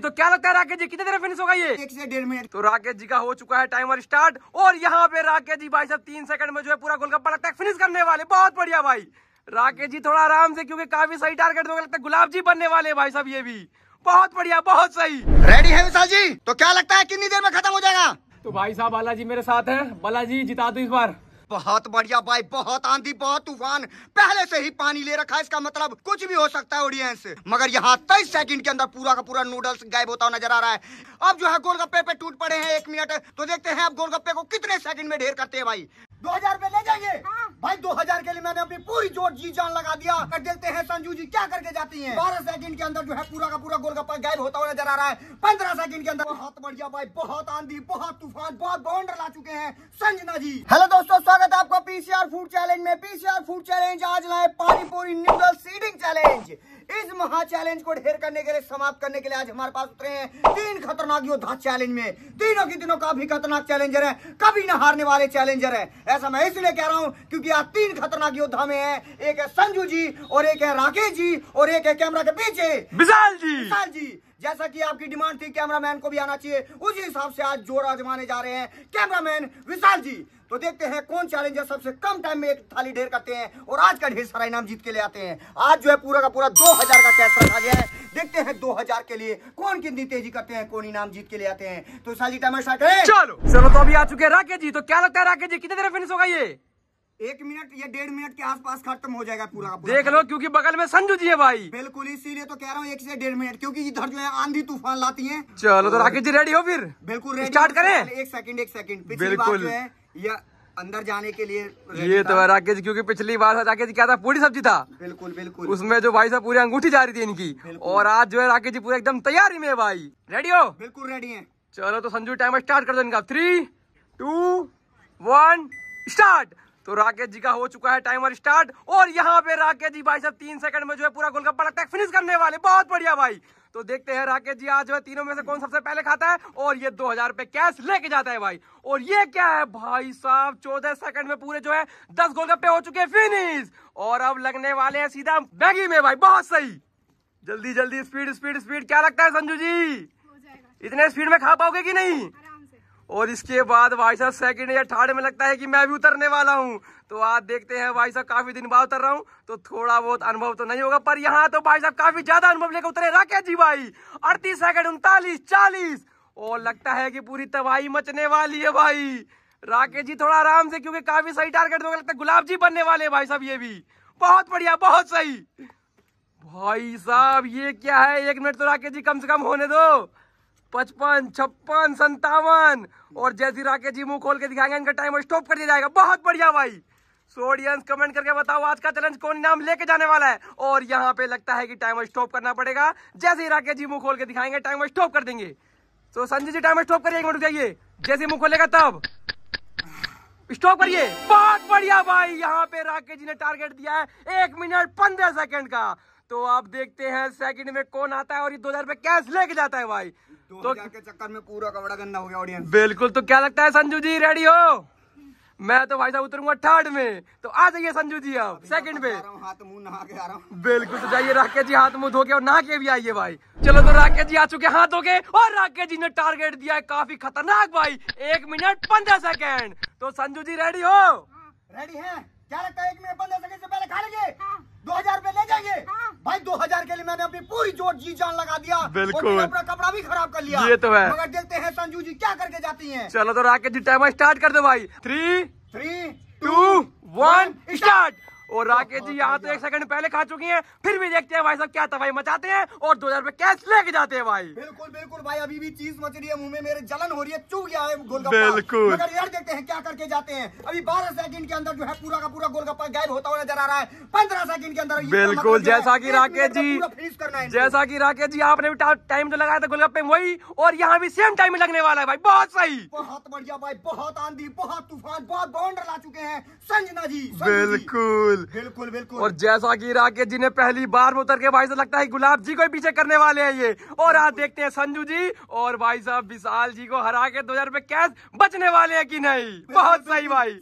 तो क्या लगता है राकेश जी कितने देर फिनिश होगा ये एक से डेढ़ मिनट तो राकेश जी का हो चुका है टाइमर स्टार्ट और यहाँ पे राकेश जी भाई साहब तीन सेकंड में जो है पूरा गोलगप्पा लगता है फिनिश करने वाले बहुत बढ़िया भाई राकेश जी थोड़ा आराम से क्योंकि काफी सही टारगेट होगा लगता है गुलाब जी बनने वाले भाई साहब ये भी बहुत बढ़िया बहुत सही रेडी है विशाल जी तो क्या लगता है कितनी देर में खत्म हो जाएगा तो भाई साहब बालाजी मेरे साथ है बालाजी जिता दो इस बार बहुत बढ़िया भाई बहुत आंधी बहुत तूफान पहले से ही पानी ले रखा है इसका मतलब कुछ भी हो सकता है ऑडियंस मगर यहाँ तेईस सेकंड के अंदर पूरा का पूरा नूडल्स गायब होता हुआ नजर आ रहा है अब जो है गोलगप्पे पे टूट पड़े हैं एक मिनट तो देखते हैं अब गोलगप्पे को कितने सेकंड में ढेर करते हैं भाई दो हजार रूपए ले जाएंगे हाँ। भाई दो हजार के लिए मैंने अपनी पूरी जोर जी जान लगा दिया कर देखते हैं संजू जी क्या करके जाती हैं बारह सेकंड के अंदर जो है पूरा का पूरा गोलगप्पा गायब होता हुआ नजर आ रहा है पंद्रह सेकंड के अंदर बहुत बढ़िया भाई बहुत आंधी बहुत तूफान बहुत बाउंडर ला चुके हैं संजना जी हेलो दोस्तों स्वागत है आपका पीसीआर फूड चैलेंज में पीसीआर फूड चैलेंज आज लाए पूरी न्यूडल सीडिंग चैलेंज इस महा चैलेंज को ढेर करने के लिए समाप्त करने के लिए आज हमारे पास उतरे हैं तीन खतरनाक योद्धा चैलेंज में तीनों की तीनों काफी खतरनाक चैलेंजर है कभी न हारने वाले चैलेंजर है ऐसा मैं इसलिए कह रहा हूं क्योंकि आज तीन खतरनाक योद्धा में है एक है संजू जी और एक है राकेश जी और एक है कैमरा के पीछे विशाल जी विशाल जी जैसा कि आपकी डिमांड थी कैमरामैन को भी आना चाहिए उसी हिसाब से आज जोर आजमाने जा रहे हैं कैमरामैन विशाल जी तो देखते हैं कौन चैलेंजर सबसे कम टाइम में एक थाली ढेर करते हैं और आज का ढेर सारा इनाम जीत के ले आते हैं आज जो है पूरा का पूरा दो हजार का कैश रखा गया इलाज के लिए कौन कितनी तेजी करते हैं कौन इनाम जीत के ले आते हैं तो साजी तमाशा करें चलो चलो तो अभी आ चुके हैं राकेश जी तो क्या लगता है राकेश जी कितने देर फिनिश होगा ये एक मिनट या डेढ़ मिनट के आसपास खत्म हो जाएगा पूरा देख लो क्योंकि बगल में संजू जी है भाई बिल्कुल इसीलिए तो कह रहा हूँ एक से डेढ़ मिनट क्योंकि इधर जो है आंधी तूफान लाती है चलो तो राकेश जी रेडी हो फिर बिल्कुल स्टार्ट करें एक सेकंड एक सेकंड बिल्कुल जो है या अंदर जाने के लिए ये तो है राकेश क्योंकि पिछली बार राकेश जी क्या था पूरी सब्जी था बिल्कुल बिल्कुल उसमें जो भाई साहब पूरी अंगूठी जा रही थी इनकी और आज जो है राकेश जी पूरा एकदम तैयारी में भाई रेडी हो बिल्कुल रेडी है चलो तो संजू टाइम स्टार्ट कर दो इनका थ्री टू वन स्टार्ट तो राकेश जी का हो चुका है टाइमर स्टार्ट और यहाँ पे राकेश जी भाई साहब तीन सेकंड में जो है पूरा गोलगप्पा लगता है फिनिश करने वाले बहुत बढ़िया भाई तो देखते हैं राकेश जी आज तीनों में से कौन सबसे पहले खाता है और ये दो हजार रुपए कैश लेके जाता है भाई और ये क्या है भाई साहब चौदह सेकंड में पूरे जो है दस गोलगप्पे हो चुके हैं फिनिश और अब लगने वाले हैं सीधा मैगी में भाई बहुत सही जल्दी जल्दी स्पीड स्पीड स्पीड क्या लगता है संजू जी इतने स्पीड में खा पाओगे की नहीं हाँ, और इसके बाद भाई साहब सेकंड या थर्ड में लगता है कि मैं भी उतरने वाला हूँ तो आज देखते हैं भाई साहब काफी दिन बाद उतर रहा हूँ तो थोड़ा बहुत अनुभव तो नहीं होगा पर यहाँ तो भाई साहब काफी ज्यादा अनुभव लेकर उतरे राकेश जी भाई अड़तीस सेकंड उनतालीस चालीस और लगता है कि पूरी तबाही मचने वाली है भाई राकेश जी थोड़ा आराम से क्योंकि काफी सही टारगेट लगता है गुलाब जी बनने वाले भाई साहब ये भी बहुत बढ़िया बहुत सही भाई साहब ये क्या है एक मिनट तो राकेश जी कम से कम होने दो पचपन छप्पन संतावन और जैसे राकेश जी मुंह खोल के दिखाएंगे इनका टाइम स्टॉप कर दिया जाएगा बहुत बढ़िया भाई सो ऑडियंस कमेंट करके बताओ आज का चैलेंज कौन नाम लेके जाने वाला है और यहाँ पे लगता है कि टाइम स्टॉप करना पड़ेगा जैसे ही राकेश जी मुंह खोल के दिखाएंगे टाइम स्टॉप कर देंगे तो संजय जी टाइम स्टॉप करिए एक मिनट जाइए जैसे मुंह खोलेगा तब स्टॉप करिए बहुत बढ़िया भाई यहाँ पे राकेश जी ने टारगेट दिया है एक मिनट पंद्रह सेकंड का तो आप देखते हैं सेकंड में कौन आता है और ये दो हजार रुपए कैश लेके जाता है भाई तो, तो के चक्कर में पूरा कपड़ा गंदा हो गया ऑडियंस बिल्कुल तो क्या लगता है संजू जी रेडी हो मैं तो भाई साहब उतरूंगा थर्ड में तो आ जाइए संजू जी आप सेकंड पे हाथ मुंह नहा के आ रहा हूँ बिल्कुल तो जाइए राकेश जी हाथ मुंह धो के और नहा के भी आइए भाई चलो तो राकेश जी आ चुके हाथ धो के और राकेश जी ने टारगेट दिया है काफी खतरनाक भाई एक मिनट पंद्रह सेकंड तो संजू जी रेडी हो रेडी है क्या लगता है एक मिनट पंद्रह सेकंड से पहले खा लेंगे हाँ। दो हजार रूपए ले जाएंगे हाँ। भाई दो हजार के लिए मैंने अपनी पूरी जोर जी जान लगा दिया बिल्कुल भी खराब कर लिया ये तो है मगर देखते हैं संजू जी क्या करके जाती हैं चलो तो राकेश जी टाइम स्टार्ट कर दो भाई three three two one start और राकेश जी यहाँ तो एक सेकंड पहले खा चुकी हैं फिर भी देखते हैं भाई साहब क्या तबाही मचाते हैं और दो हजार कैश लेके जाते हैं भाई बिल्कुल बिल्कुल भाई अभी भी चीज मच रही है मुंह में मेरे जलन हो रही है चू गया है बिल्कुल यार देखते हैं क्या करके जाते हैं अभी बारह सेकंड के अंदर जो है पूरा का पूरा गोलगप्पा गायब होता हुआ नजर आ रहा है पंद्रह सेकंड के अंदर बिल्कुल जैसा की राकेश जी जैसा की राकेश जी आपने भी टाइम जो तो लगाया था गोलगप्पे में वही और यहाँ भी सेम टाइम लगने वाला है भाई बहुत सही बहुत बढ़िया भाई बहुत आंधी बहुत तूफान बहुत बाउंड ला चुके हैं संजना जी बिल्कुल बिल्कुल बिल्कुल और जैसा कि राकेश जी ने पहली बार में उतर के भाई साहब लगता है गुलाब जी को पीछे करने वाले हैं ये और आज देखते हैं संजू जी और भाई साहब विशाल जी को हरा के दो हजार कैश बचने वाले हैं की नहीं बहुत सही भाई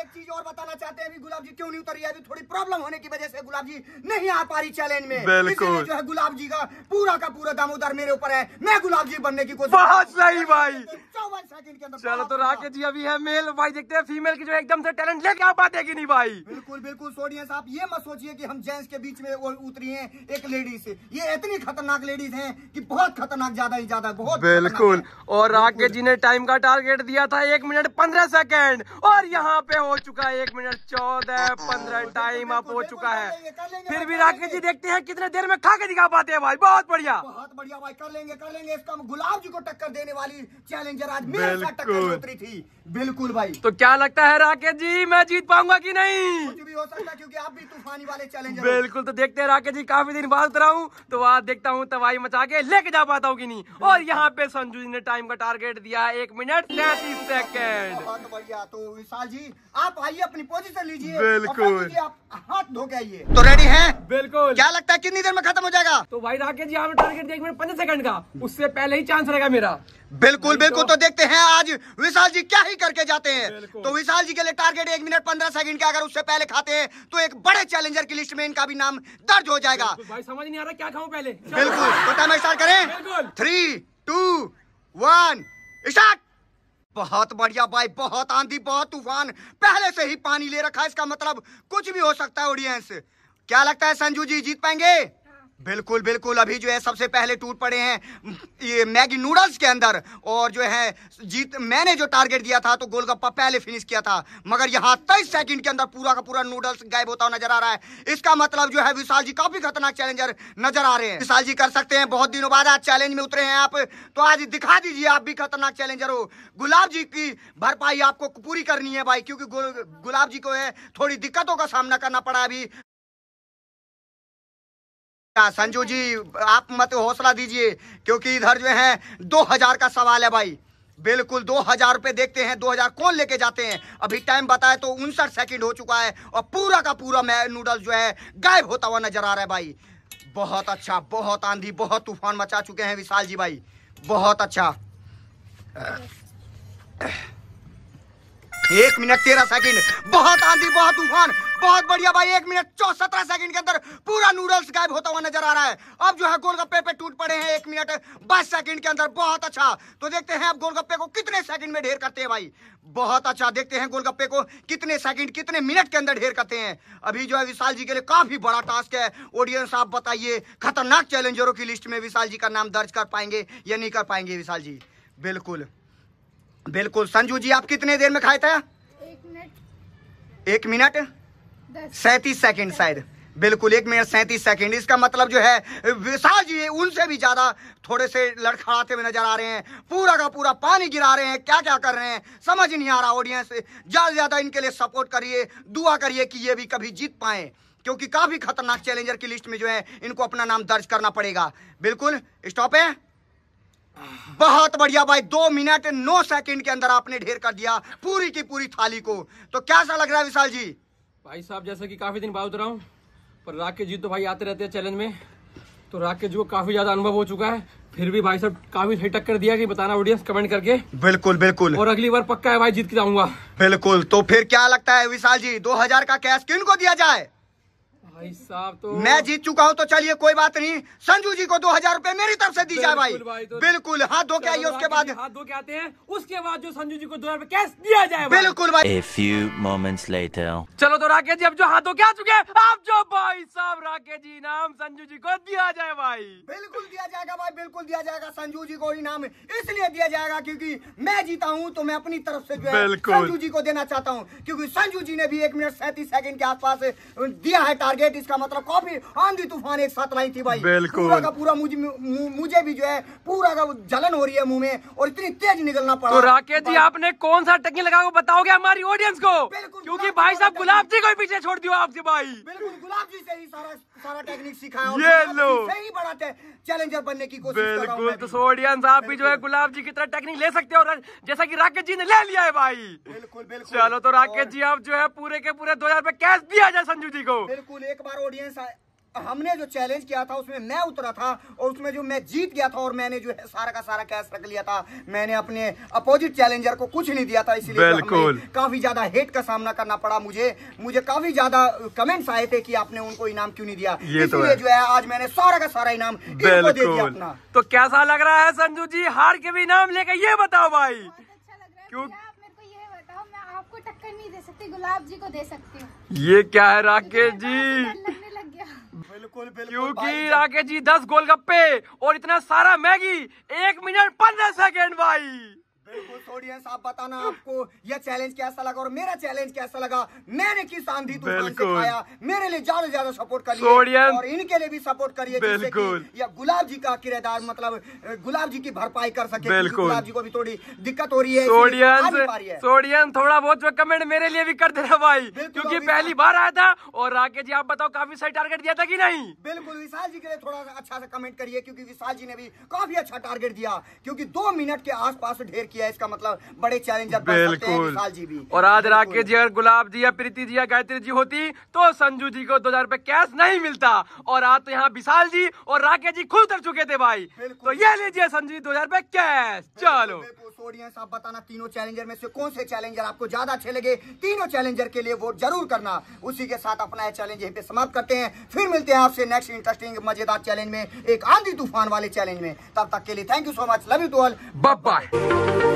एक चीज और बताना चाहते हैं गुलाब जी क्यों नहीं उतरी अभी थोड़ी प्रॉब्लम होने की वजह से गुलाब जी नहीं आ पा रही चैलेंज में बिल्कुल जो है गुलाब जी का पूरा का पूरा दामोदर मेरे ऊपर है मैं गुलाब जी बनने की कोशिश बहुत सही भाई चौवन सेकंड के अंदर चलो तो राकेश जी अभी है मेल भाई देखते हैं फीमेल की जो एकदम से टैलेंट लेके आ पाते की नहीं भाई बिल्कुल बिल्कुल सोडियंस साहब ये मत सोचिए कि हम जेंट्स के बीच में उतरी हैं एक लेडीज से ये इतनी खतरनाक लेडीज हैं कि बहुत खतरनाक ज्यादा ही ज्यादा बहुत बिल्कुल और आगे जी ने टाइम का टारगेट दिया था एक मिनट पंद्रह सेकेंड और यहाँ पे हो चुका है एक मिनट चौदह पंद्रह टाइम अप हो चुका है फिर भी राकेश जी देखते हैं कितने देर में खा के दिखा पाते हैं भाई बहुत बढ़िया बहुत बढ़िया भाई कर लेंगे कर लेंगे इसका गुलाब जी को टक्कर देने वाली चैलेंजर आज मेरे साथ टक्कर उतरी थी बिल्कुल भाई तो क्या लगता है राकेश जी मैं जीत पाऊंगा की नहीं भी हो सकता है क्योंकि आप भी तूफानी वाले चैलेंज बिल्कुल तो देखते हैं राकेश जी काफी दिन बाद उतरा हूँ तो आज देखता हूँ तबाही मचा के लेके जा पाता हूँ कि नहीं और यहाँ पे संजू जी ने टाइम का टारगेट दिया एक मिनट तैतीस सेकेंड विशाल जी आप आइए अपनी पोजिशन लीजिए बिल्कुल हाथ धो के आइए तो रेडी है बिल्कुल क्या लगता है कितनी देर में खत्म हो जाएगा तो भाई राकेश जी आपने टारगेट दिया एक मिनट पंद्रह सेकंड का उससे पहले ही चांस रहेगा मेरा बिल्कुल बिल्कुल तो देखते हैं आज विशाल जी क्या ही करके जाते हैं तो विशाल जी के लिए टारगेट एक मिनट पंद्रह सेकंड का अगर उससे पहले पहले खाते हैं तो एक बड़े चैलेंजर की लिस्ट में इनका भी नाम दर्ज हो जाएगा भाई समझ नहीं आ रहा क्या खाऊं पहले बिल्कुल करें थ्री टू वन स्टार्ट बहुत बढ़िया भाई बहुत आंधी बहुत तूफान पहले से ही पानी ले रखा है इसका मतलब कुछ भी हो सकता है ऑडियंस क्या लगता है संजू जी जीत पाएंगे बिल्कुल बिल्कुल अभी जो है सबसे पहले टूट पड़े हैं ये मैगी नूडल्स के अंदर और जो है जीत मैंने जो टारगेट दिया था तो गोलगप्पा पहले फिनिश किया था मगर यहाँ तेईस सेकंड के अंदर पूरा का पूरा नूडल्स गायब होता हुआ नजर आ रहा है इसका मतलब जो है विशाल जी काफी खतरनाक चैलेंजर नजर आ रहे हैं विशाल जी कर सकते हैं बहुत दिनों बाद आज चैलेंज में उतरे हैं आप तो आज दिखा दीजिए आप भी खतरनाक चैलेंजर हो गुलाब जी की भरपाई आपको पूरी करनी है भाई क्योंकि गुलाब जी को है थोड़ी दिक्कतों का सामना करना पड़ा अभी संजू जी आप मत हौसला दीजिए क्योंकि इधर जो है दो हजार का सवाल है भाई बिल्कुल दो हजार रुपए देखते हैं दो हजार कौन लेके जाते हैं अभी टाइम बताए तो उनसठ सेकंड हो चुका है और पूरा का पूरा मैं नूडल्स जो है गायब होता हुआ नजर आ रहा है भाई बहुत अच्छा बहुत आंधी बहुत तूफान मचा चुके हैं विशाल जी भाई बहुत अच्छा एक मिनट तेरह सेकंड बहुत आंधी बहुत तूफान बहुत बढ़िया भाई एक मिनट चौ सत्रह सेकंड के अंदर पूरा नूडल्स गायब होता हुआ नजर आ रहा है अब जो है गोलगप्पे पे टूट पड़े हैं एक मिनट बाईस सेकंड के अंदर बहुत अच्छा तो देखते हैं अब गोलगप्पे को कितने सेकंड में ढेर करते हैं भाई बहुत अच्छा देखते हैं गोलगप्पे को कितने सेकंड कितने मिनट के अंदर ढेर करते हैं अभी जो है विशाल जी के लिए काफी बड़ा टास्क है ऑडियंस आप बताइए खतरनाक चैलेंजरों की लिस्ट में विशाल जी का नाम दर्ज कर पाएंगे या नहीं कर पाएंगे विशाल जी बिल्कुल बिल्कुल संजू जी आप कितने देर में खाए थे एक मिनट एक मिनट सैतीस सेकंड शायद बिल्कुल एक मिनट सैंतीस सेकंड इसका मतलब जो है विशाल जी उनसे भी ज्यादा थोड़े से लड़खड़ाते हुए नजर आ रहे हैं पूरा का पूरा पानी गिरा रहे हैं क्या क्या कर रहे हैं समझ नहीं आ रहा ऑडियंस ज्यादा से ज्यादा इनके लिए सपोर्ट करिए दुआ करिए कि ये भी कभी जीत पाए क्योंकि काफी खतरनाक चैलेंजर की लिस्ट में जो है इनको अपना नाम दर्ज करना पड़ेगा बिल्कुल स्टॉप है बहुत बढ़िया भाई दो मिनट नौ सेकंड के अंदर आपने ढेर कर दिया पूरी की पूरी थाली को तो क्या लग रहा है विशाल जी भाई साहब जैसा कि काफ़ी दिन बाद उतरा हूँ पर राकेश जी तो भाई आते रहते हैं चैलेंज में तो राकेश जी को काफ़ी ज़्यादा अनुभव हो चुका है फिर भी भाई साहब काफी सही टक्कर दिया कि बताना ऑडियंस कमेंट करके बिल्कुल बिल्कुल और अगली बार पक्का है भाई जीत के जाऊंगा बिल्कुल तो फिर क्या लगता है विशाल जी 2000 का कैश किन को दिया जाए भाई साहब तो मैं जीत चुका हूँ तो चलिए कोई बात नहीं संजू जी को दो हजार रूपए मेरी तरफ से दी जाए भाई, भाई तो बिल्कुल हाथ धो के आइए उसके बाद हाथ धो के आते हैं उसके बाद जो संजू जी को दो हजार कैश दिया जाए बिल्कुल भाई फ्यू मोमेंट्स लेटर चलो तो राकेश जी अब जो हाथ धो के आ चुके हैं आप जो भाई साहब राकेश जी इनाम संजू जी को दिया जाए भाई बिल्कुल दिया जाएगा भाई बिल्कुल दिया जाएगा संजू जी को इनाम इसलिए दिया जाएगा क्यूँकी मैं जीता हूँ तो मैं अपनी तरफ से जो है संजू जी को देना चाहता हूँ क्यूँकी संजू जी ने भी एक मिनट सैंतीस सेकंड के आसपास दिया है टारगेट एक इसका मतलब काफी आंधी तूफान एक साथ लाई थी भाई बिल्कुल पूरा का पूरा मुझे मुझे भी जो है पूरा का जलन हो रही है मुंह में और इतनी तेज निकलना पड़ा तो राकेश जी आपने कौन सा टक्की लगा बताओगे हमारी ऑडियंस को क्योंकि भाई साहब गुलाब जी को पीछे छोड़ दिया आपसे भाई बिल्कुल गुलाब जी से ही सारा सारा टेक्निक सिखाया ये लो सही बनने की कोशिश बिल्कुल तो आप भी जो है गुलाब जी की तरह टेक्निक ले सकते हो जैसा की राकेश जी ने ले लिया है भाई बिल्कुल बिल्कुल चलो तो राकेश जी आप जो है पूरे के पूरे दो हजार रूपए कैश दिया जाए संजू जी को बिल्कुल एक बार ऑडियंस हमने जो चैलेंज किया था उसमें मैं उतरा था और उसमें जो मैं जीत गया था और मैंने जो है सारा का सारा कैश रख लिया था मैंने अपने अपोजिट चैलेंजर को कुछ नहीं दिया था इसलिए तो काफी ज्यादा हेट का सामना करना पड़ा मुझे मुझे काफी ज्यादा कमेंट्स आए थे कि आपने उनको इनाम क्यों नहीं दिया तो इसलिए तो जो है आज मैंने सारा का सारा इनाम दे दिया अपना तो कैसा लग रहा है संजू जी हार के भी इनाम लेके ये बताओ भाई अच्छा क्यों टक्कर नहीं दे सकती गुलाब जी को दे सकती हूँ ये क्या है राकेश जी बिल्कुल क्योंकि राकेश जी दस गोलगप्पे और इतना सारा मैगी एक मिनट पंद्रह सेकेंड भाई बिल्कुल सोडियन साहब बताना आपको यह चैलेंज कैसा लगा और मेरा चैलेंज कैसा लगा मैंने किस आंधी तूफान मेरे लिए ज्यादा से ज्यादा सपोर्ट करिए और इनके लिए भी सपोर्ट करिए या गुलाब जी का किरदार मतलब गुलाब जी की भरपाई कर सके गुलाब जी को भी थोड़ी दिक्कत हो रही है सोडियन सोडियन थोड़ा बहुत कमेंट मेरे लिए भी कर देना भाई क्योंकि पहली बार आया था और राकेश जी आप बताओ काफी सही टारगेट दिया था कि नहीं बिल्कुल विशाल जी के लिए थोड़ा अच्छा सा कमेंट करिए क्योंकि विशाल जी ने भी काफी अच्छा टारगेट दिया क्योंकि दो मिनट के आसपास ढेर किया है इसका मतलब बड़े चैलेंज आप बिल्कुल और आज राकेश जी अगर गुलाब जी या प्रीति जी या गायत्री जी होती तो संजू जी को दो हजार रूपए कैश नहीं मिलता और आज तो यहाँ विशाल जी और राकेश जी खुद उतर चुके थे भाई तो ये लीजिए संजू जी दो हजार रूपए कैश चलो ऑडियंस आप बताना तीनों चैलेंजर में से कौन से चैलेंजर आपको ज्यादा अच्छे लगे तीनों चैलेंजर के लिए वोट जरूर करना उसी के साथ अपना चैलेंज यहीं पे समाप्त करते हैं फिर मिलते हैं आपसे नेक्स्ट इंटरेस्टिंग मजेदार चैलेंज में एक आंधी तूफान वाले चैलेंज में तब तक के लिए thank you so much love you to all bye bye